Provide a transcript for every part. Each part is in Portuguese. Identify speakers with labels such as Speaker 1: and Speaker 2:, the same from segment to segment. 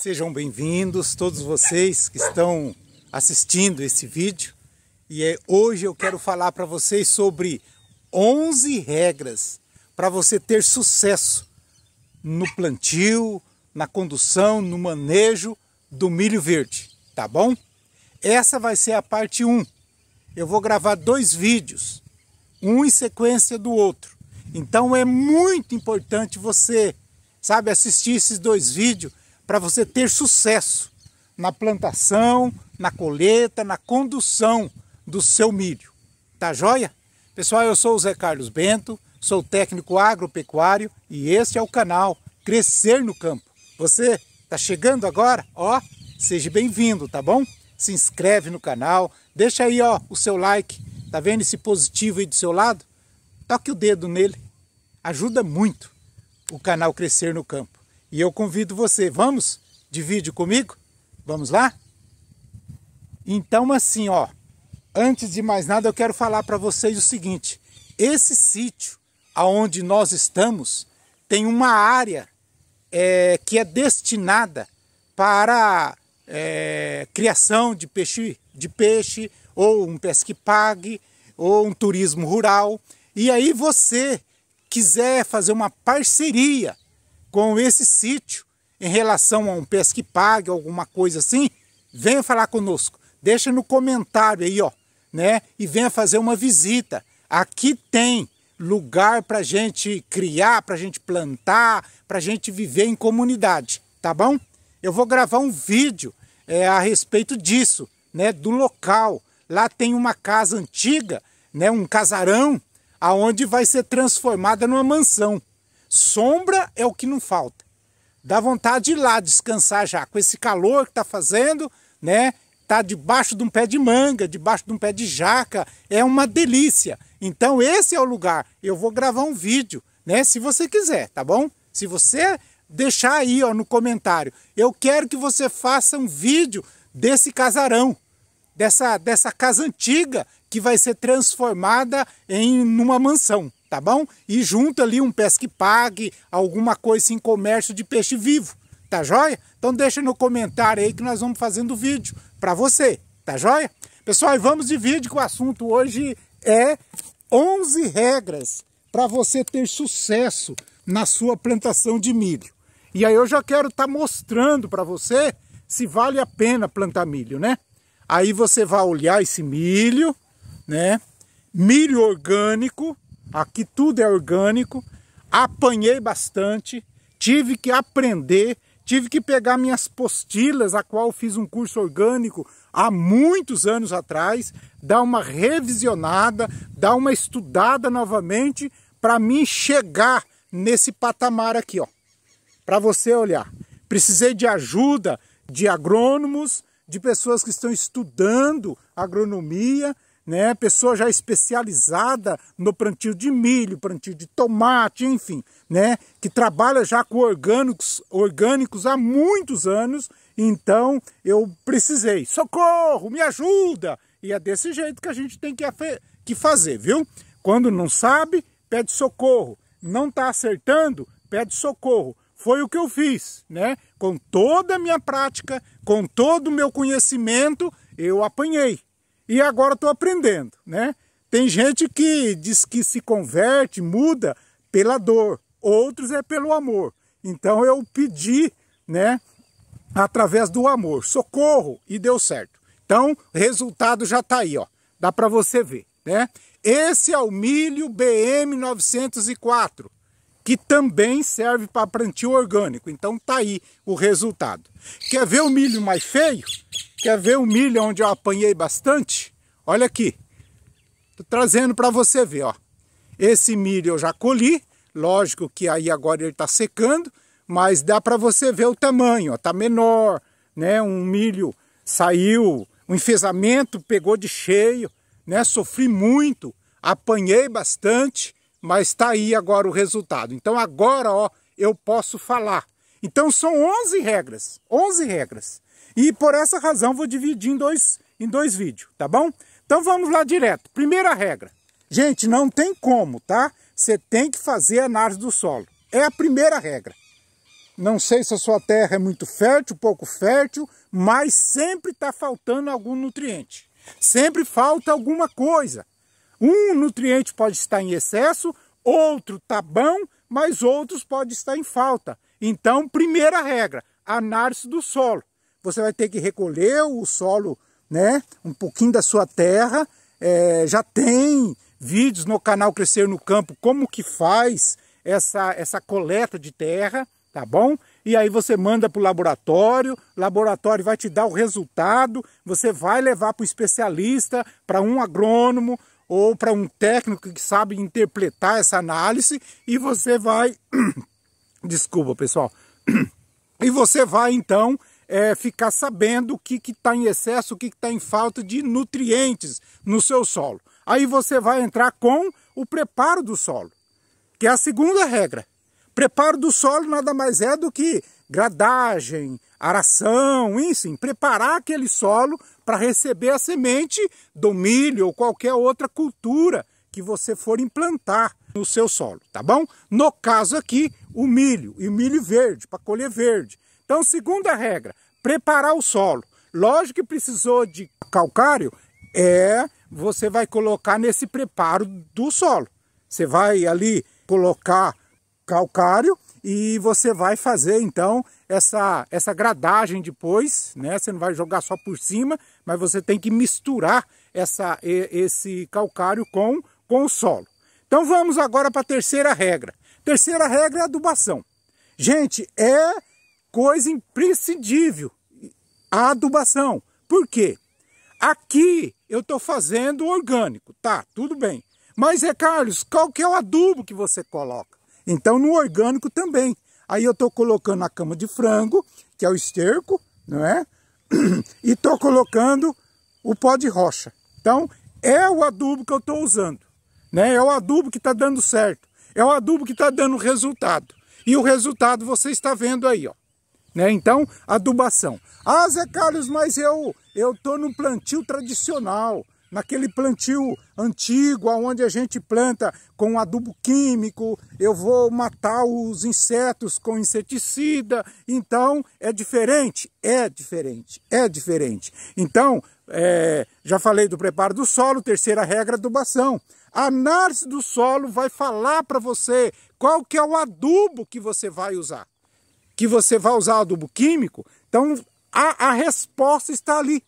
Speaker 1: Sejam bem-vindos todos vocês que estão assistindo esse vídeo. E é, hoje eu quero falar para vocês sobre 11 regras para você ter sucesso no plantio, na condução, no manejo do milho verde, tá bom? Essa vai ser a parte 1. Eu vou gravar dois vídeos, um em sequência do outro. Então é muito importante você, sabe, assistir esses dois vídeos para você ter sucesso na plantação, na colheita, na condução do seu milho. Tá joia? Pessoal, eu sou o Zé Carlos Bento, sou técnico agropecuário e este é o canal Crescer no Campo. Você tá chegando agora? Ó, seja bem-vindo, tá bom? Se inscreve no canal, deixa aí ó o seu like. Tá vendo esse positivo aí do seu lado? Toque o dedo nele. Ajuda muito o canal Crescer no Campo. E eu convido você, vamos? Divide comigo? Vamos lá? Então assim, ó, antes de mais nada eu quero falar para vocês o seguinte: esse sítio aonde nós estamos tem uma área é, que é destinada para é, criação de peixe, de peixe ou um pesque pague ou um turismo rural. E aí você quiser fazer uma parceria com esse sítio em relação a um que pague, alguma coisa assim, venha falar conosco. Deixa no comentário aí, ó, né? E venha fazer uma visita. Aqui tem lugar para gente criar, para gente plantar, para gente viver em comunidade, tá bom? Eu vou gravar um vídeo é, a respeito disso, né? Do local. Lá tem uma casa antiga, né? Um casarão, aonde vai ser transformada numa mansão. Sombra é o que não falta. Dá vontade de ir lá descansar já, com esse calor que está fazendo, né? Tá debaixo de um pé de manga, debaixo de um pé de jaca, é uma delícia. Então esse é o lugar. Eu vou gravar um vídeo, né? Se você quiser, tá bom? Se você deixar aí, ó, no comentário, eu quero que você faça um vídeo desse casarão, dessa dessa casa antiga que vai ser transformada em uma mansão tá bom? E junta ali um pesque-pague, alguma coisa em comércio de peixe vivo, tá joia? Então deixa no comentário aí que nós vamos fazendo vídeo para você, tá joia? Pessoal, e vamos de vídeo que o assunto hoje é 11 regras para você ter sucesso na sua plantação de milho. E aí eu já quero estar tá mostrando para você se vale a pena plantar milho, né? Aí você vai olhar esse milho, né? Milho orgânico, Aqui tudo é orgânico. Apanhei bastante, tive que aprender, tive que pegar minhas postilas, a qual fiz um curso orgânico há muitos anos atrás, dar uma revisionada, dar uma estudada novamente para mim chegar nesse patamar aqui, ó. Para você olhar. Precisei de ajuda de agrônomos, de pessoas que estão estudando agronomia, né? Pessoa já especializada no plantio de milho, plantio de tomate, enfim, né? Que trabalha já com orgânicos, orgânicos há muitos anos. Então eu precisei, socorro, me ajuda. E é desse jeito que a gente tem que, que fazer, viu? Quando não sabe, pede socorro. Não está acertando, pede socorro. Foi o que eu fiz, né? Com toda a minha prática, com todo o meu conhecimento, eu apanhei, e agora estou aprendendo, né? Tem gente que diz que se converte, muda pela dor, outros é pelo amor. Então eu pedi, né, através do amor, socorro e deu certo. Então, resultado já está aí, ó. Dá para você ver, né? Esse é o milho BM 904, que também serve para plantio orgânico. Então tá aí o resultado. Quer ver o milho mais feio? Quer ver o milho onde eu apanhei bastante? Olha aqui. Tô trazendo para você ver, ó. Esse milho eu já colhi, lógico que aí agora ele está secando, mas dá para você ver o tamanho, ó, tá menor, né? Um milho saiu, o um enfesamento pegou de cheio, né? Sofri muito, apanhei bastante, mas tá aí agora o resultado. Então agora, ó, eu posso falar. Então são 11 regras, 11 regras e por essa razão vou dividir em dois, em dois vídeos, tá bom? Então vamos lá direto. Primeira regra. Gente, não tem como, tá? Você tem que fazer análise do solo. É a primeira regra. Não sei se a sua terra é muito fértil, pouco fértil, mas sempre está faltando algum nutriente. Sempre falta alguma coisa. Um nutriente pode estar em excesso, outro está bom, mas outros pode estar em falta. Então, primeira regra, análise do solo você vai ter que recolher o solo, né? Um pouquinho da sua terra. É, já tem vídeos no canal Crescer no Campo como que faz essa, essa coleta de terra, tá bom? E aí você manda para o laboratório, laboratório vai te dar o resultado, você vai levar para o especialista, para um agrônomo ou para um técnico que sabe interpretar essa análise e você vai... Desculpa, pessoal. E você vai, então, é, ficar sabendo o que está em excesso, o que está em falta de nutrientes no seu solo. Aí você vai entrar com o preparo do solo, que é a segunda regra. Preparo do solo nada mais é do que gradagem, aração, enfim, preparar aquele solo para receber a semente do milho ou qualquer outra cultura que você for implantar no seu solo, tá bom? No caso aqui, o milho e o milho verde, para colher verde. Então, segunda regra, preparar o solo. Lógico que precisou de calcário, é você vai colocar nesse preparo do solo. Você vai ali colocar calcário e você vai fazer então essa, essa gradagem depois, né? Você não vai jogar só por cima, mas você tem que misturar essa, esse calcário com, com o solo. Então vamos agora para a terceira regra. Terceira regra é adubação. Gente, é coisa imprescindível, a adubação. Por quê? Aqui eu estou fazendo orgânico, tá, tudo bem. Mas é, Carlos, qual que é o adubo que você coloca? Então no orgânico também. Aí eu estou colocando a cama de frango, que é o esterco, não é? E estou colocando o pó de rocha. Então é o adubo que eu estou usando. Né? É o adubo que está dando certo. É o adubo que está dando resultado. E o resultado você está vendo aí, ó. Né? Então, adubação. Ah, Zé Carlos, mas eu eu tô no plantio tradicional, naquele plantio antigo, onde a gente planta com adubo químico, eu vou matar os insetos com inseticida. Então, é diferente? É diferente, é diferente. Então, é, já falei do preparo do solo, terceira regra, adubação. A análise do solo vai falar para você qual que é o adubo que você vai usar que você vai usar adubo químico, então a, a resposta está ali,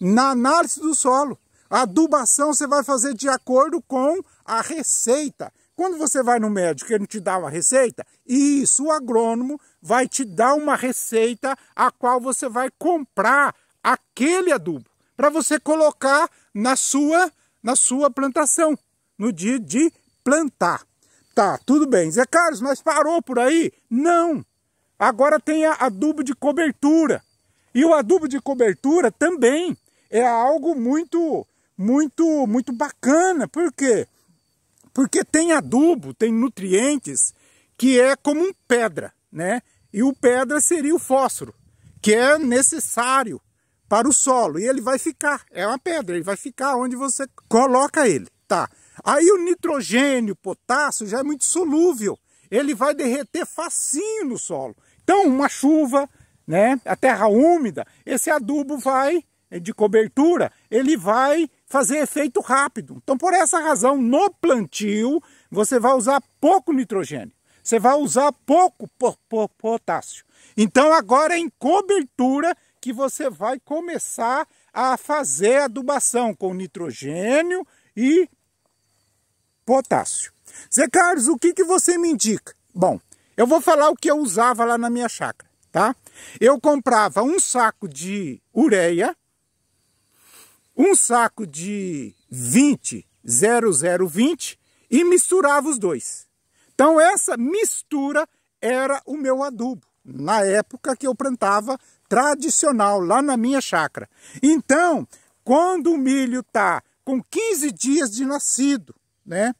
Speaker 1: na análise do solo. A adubação você vai fazer de acordo com a receita. Quando você vai no médico, ele te dá uma receita, isso, o agrônomo vai te dar uma receita a qual você vai comprar aquele adubo para você colocar na sua na sua plantação no dia de plantar. Tá, tudo bem. Zé Carlos, mas parou por aí? Não. Agora tem adubo de cobertura. E o adubo de cobertura também é algo muito, muito, muito bacana. Por quê? Porque tem adubo, tem nutrientes que é como um pedra, né? E o pedra seria o fósforo, que é necessário para o solo. E ele vai ficar, é uma pedra, ele vai ficar onde você coloca ele, tá? Aí o nitrogênio, potássio já é muito solúvel. Ele vai derreter facinho no solo. Então, uma chuva, né, a terra úmida, esse adubo vai eh, de cobertura, ele vai fazer efeito rápido. Então, por essa razão, no plantio, você vai usar pouco nitrogênio, você vai usar pouco potássio. Então, agora é em cobertura que você vai começar a fazer adubação com nitrogênio e potássio. Zé Carlos, o que, que você me indica? Bom, eu vou falar o que eu usava lá na minha chácara, tá? Eu comprava um saco de ureia, um saco de 20, 0020 e misturava os dois. Então essa mistura era o meu adubo, na época que eu plantava tradicional lá na minha chácara. Então, quando o milho tá com 15 dias de nascido, né?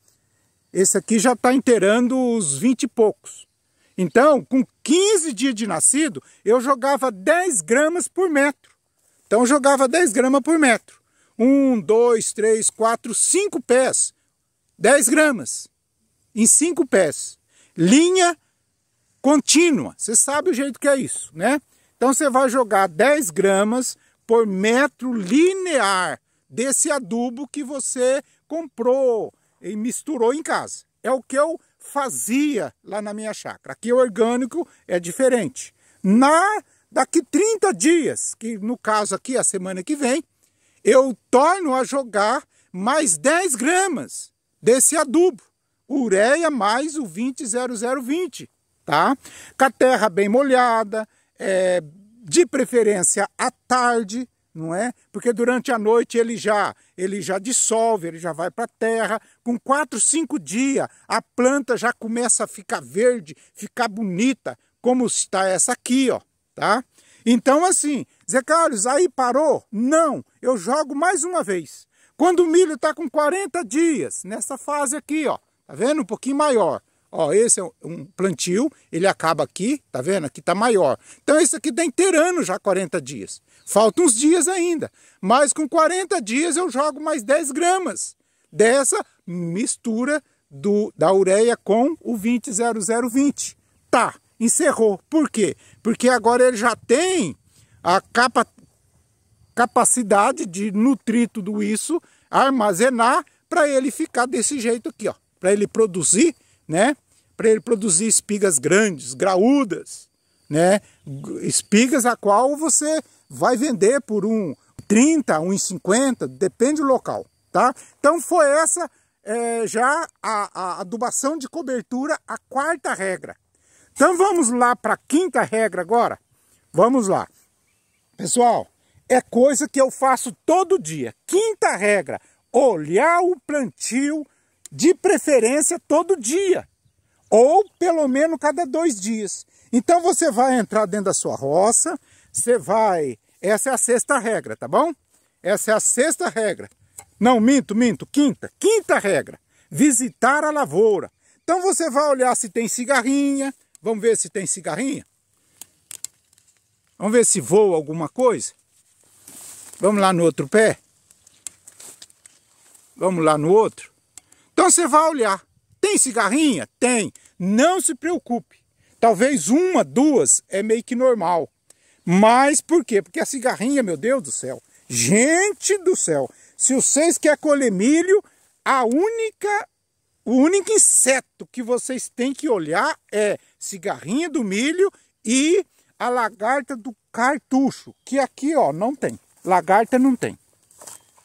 Speaker 1: Esse aqui já está inteirando os 20 e poucos. Então, com 15 dias de nascido, eu jogava 10 gramas por metro. Então, eu jogava 10 gramas por metro. 1, 2, 3, 4, 5 pés. 10 gramas em 5 pés. Linha contínua. Você sabe o jeito que é isso, né? Então, você vai jogar 10 gramas por metro linear desse adubo que você comprou e misturou em casa. É o que eu fazia lá na minha chácara. Aqui o orgânico é diferente. Na daqui 30 dias, que no caso aqui a semana que vem, eu torno a jogar mais 10 gramas desse adubo. Ureia mais o 200020, tá? Com a terra bem molhada, é, de preferência à tarde, não é? Porque durante a noite ele já, ele já dissolve, ele já vai para a terra. Com quatro, cinco dias, a planta já começa a ficar verde, ficar bonita, como está essa aqui, ó, tá? Então, assim, Zé Carlos, aí parou? Não, eu jogo mais uma vez. Quando o milho está com 40 dias, nessa fase aqui, ó, tá vendo? Um pouquinho maior. Ó, esse é um plantio, ele acaba aqui, tá vendo? Aqui tá maior. Então esse aqui tá inteirando já 40 dias. Faltam uns dias ainda, mas com 40 dias eu jogo mais 10 gramas dessa mistura do, da ureia com o 200020. Tá, encerrou. Por quê? Porque agora ele já tem a capa, capacidade de nutrir tudo isso, armazenar, para ele ficar desse jeito aqui, ó. Para ele produzir, né? para ele produzir espigas grandes, graúdas, né? Espigas a qual você vai vender por um 30, um 50, depende do local, tá? Então foi essa é, já a, a adubação de cobertura, a quarta regra. Então vamos lá para a quinta regra agora. Vamos lá. Pessoal, é coisa que eu faço todo dia. Quinta regra, olhar o plantio de preferência todo dia ou pelo menos cada dois dias. Então você vai entrar dentro da sua roça, você vai. Essa é a sexta regra, tá bom? Essa é a sexta regra. Não, minto, minto. Quinta. Quinta regra. Visitar a lavoura. Então você vai olhar se tem cigarrinha. Vamos ver se tem cigarrinha. Vamos ver se voa alguma coisa. Vamos lá no outro pé. Vamos lá no outro. Então você vai olhar. Tem cigarrinha? Tem não se preocupe. Talvez uma, duas é meio que normal. Mas por quê? Porque a cigarrinha, meu Deus do céu, gente do céu, se vocês querem colher milho, a única, o único inseto que vocês têm que olhar é cigarrinha do milho e a lagarta do cartucho, que aqui, ó, não tem. Lagarta não tem.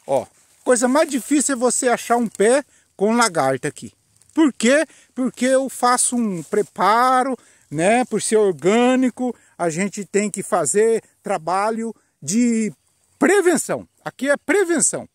Speaker 1: Ó, coisa mais difícil é você achar um pé com lagarta aqui. Por quê? Porque eu faço um preparo, né? Por ser orgânico, a gente tem que fazer trabalho de prevenção. Aqui é prevenção.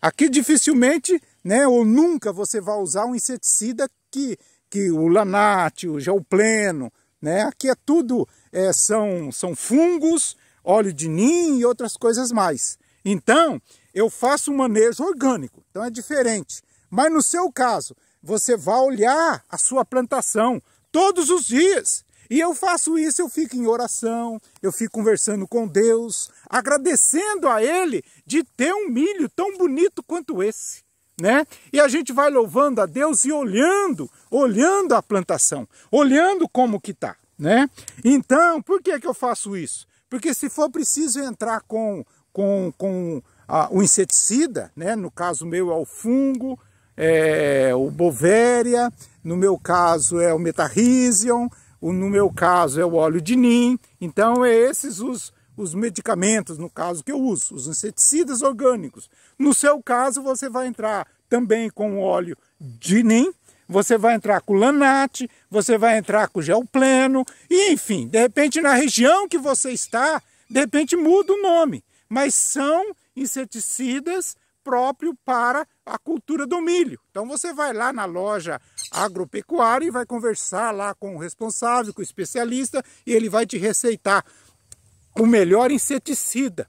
Speaker 1: Aqui dificilmente, né, ou nunca você vai usar um inseticida que, que o lanate, o pleno, né? Aqui é tudo, é, são, são fungos, óleo de nim e outras coisas mais. Então, eu faço um manejo orgânico, então é diferente. Mas no seu caso, você vai olhar a sua plantação todos os dias. E eu faço isso, eu fico em oração, eu fico conversando com Deus, agradecendo a Ele de ter um milho tão bonito quanto esse. Né? E a gente vai louvando a Deus e olhando, olhando a plantação, olhando como que tá, né? Então, por que que eu faço isso? Porque se for preciso entrar com, com, com a, ah, o inseticida, né? No caso meu é o fungo, é o Bovéria, no meu caso é o Metarhizion, no meu caso é o óleo de NIM. Então, é esses os, os medicamentos, no caso, que eu uso, os inseticidas orgânicos. No seu caso, você vai entrar também com óleo de NIM, você vai entrar com lanate, você vai entrar com gel pleno, e enfim, de repente na região que você está, de repente muda o nome, mas são inseticidas próprio para a cultura do milho. Então você vai lá na loja agropecuária e vai conversar lá com o responsável, com o especialista, e ele vai te receitar o melhor inseticida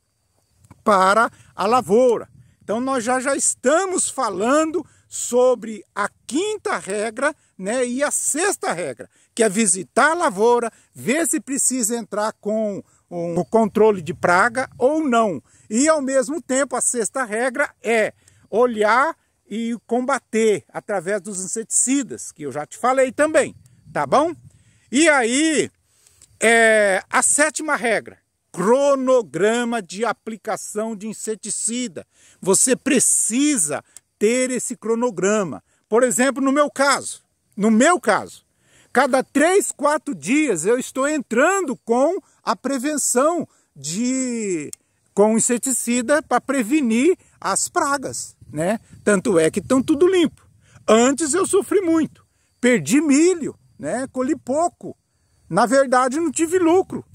Speaker 1: para a lavoura. Então nós já já estamos falando sobre a quinta regra né, e a sexta regra, que é visitar a lavoura, ver se precisa entrar com o controle de praga ou não. E ao mesmo tempo, a sexta regra é olhar e combater através dos inseticidas, que eu já te falei também, tá bom? E aí, é, a sétima regra, cronograma de aplicação de inseticida. Você precisa ter esse cronograma. Por exemplo, no meu caso, no meu caso, cada três, quatro dias eu estou entrando com a prevenção de com inseticida para prevenir as pragas, né? Tanto é que estão tudo limpo. Antes eu sofri muito, perdi milho, né? Colhi pouco. Na verdade, não tive lucro.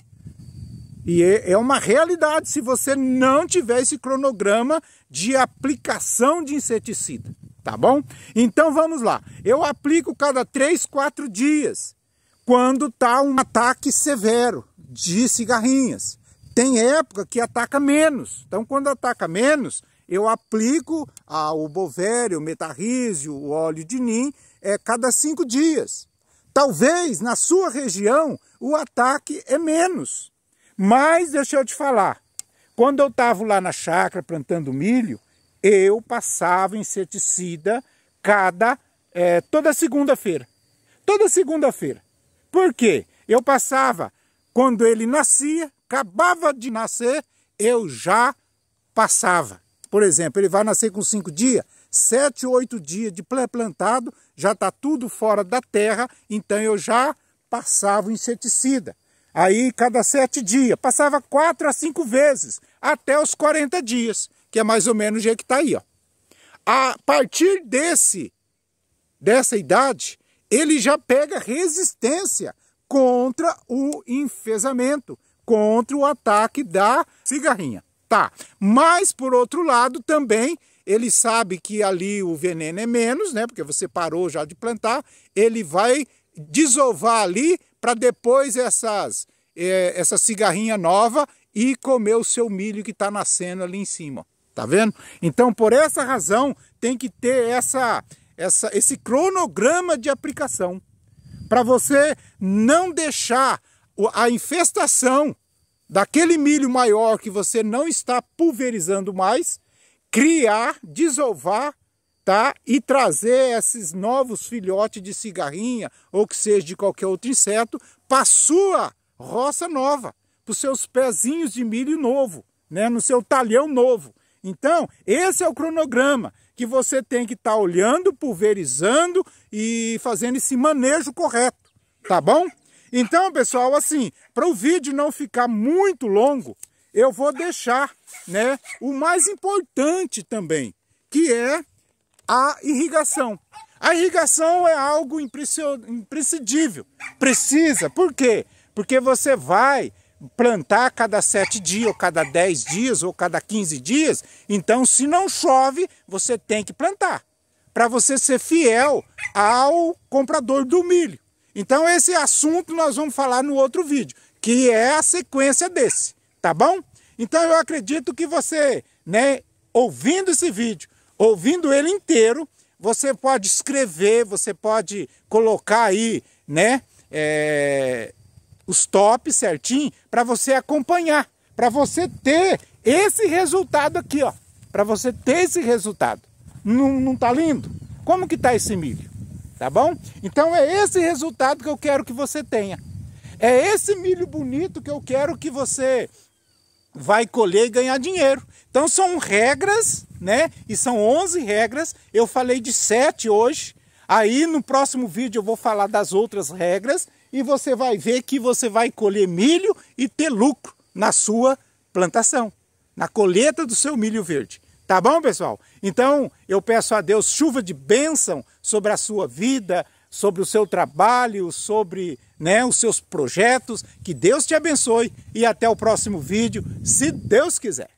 Speaker 1: E é, é uma realidade se você não tiver esse cronograma de aplicação de inseticida, tá bom? Então vamos lá. Eu aplico cada 3, 4 dias, quando tá um ataque severo de cigarrinhas tem época que ataca menos. Então, quando ataca menos, eu aplico a, ah, o bovério, o metarrísio, o óleo de nim é, cada cinco dias. Talvez na sua região o ataque é menos. Mas deixa eu te falar, quando eu estava lá na chácara plantando milho, eu passava inseticida cada é, toda segunda-feira. Toda segunda-feira. Por quê? Eu passava quando ele nascia, acabava de nascer, eu já passava. Por exemplo, ele vai nascer com cinco dias, sete oito dias de plantado, já está tudo fora da terra, então eu já passava o inseticida. Aí, cada sete dias, passava quatro a cinco vezes, até os 40 dias, que é mais ou menos o jeito que está aí. Ó. A partir desse, dessa idade, ele já pega resistência contra o enfesamento, contra o ataque da cigarrinha. Tá. Mas, por outro lado, também ele sabe que ali o veneno é menos, né? Porque você parou já de plantar, ele vai desovar ali para depois essas é, essa cigarrinha nova e comer o seu milho que está nascendo ali em cima. Tá vendo? Então, por essa razão, tem que ter essa, essa esse cronograma de aplicação para você não deixar a infestação daquele milho maior que você não está pulverizando mais, criar, desovar, tá? E trazer esses novos filhotes de cigarrinha ou que seja de qualquer outro inseto para sua roça nova, para os seus pezinhos de milho novo, né? No seu talhão novo. Então, esse é o cronograma que você tem que estar tá olhando, pulverizando e fazendo esse manejo correto, tá bom? Então, pessoal, assim, para o vídeo não ficar muito longo, eu vou deixar né, o mais importante também, que é a irrigação. A irrigação é algo imprescindível. Precisa, por quê? Porque você vai plantar cada sete dias, ou cada dez dias, ou cada quinze dias. Então, se não chove, você tem que plantar. Para você ser fiel ao comprador do milho. Então esse assunto nós vamos falar no outro vídeo, que é a sequência desse, tá bom? Então eu acredito que você, né, ouvindo esse vídeo, ouvindo ele inteiro, você pode escrever, você pode colocar aí, né, é, os tops certinho para você acompanhar, para você ter esse resultado aqui, ó, para você ter esse resultado. Não, não tá lindo? Como que tá esse milho? tá bom? Então é esse resultado que eu quero que você tenha. É esse milho bonito que eu quero que você vai colher e ganhar dinheiro. Então são regras, né? E são 11 regras. Eu falei de 7 hoje. Aí no próximo vídeo eu vou falar das outras regras e você vai ver que você vai colher milho e ter lucro na sua plantação, na colheita do seu milho verde. Tá bom, pessoal? Então, eu peço a Deus chuva de bênção sobre a sua vida, sobre o seu trabalho, sobre né, os seus projetos. Que Deus te abençoe e até o próximo vídeo, se Deus quiser.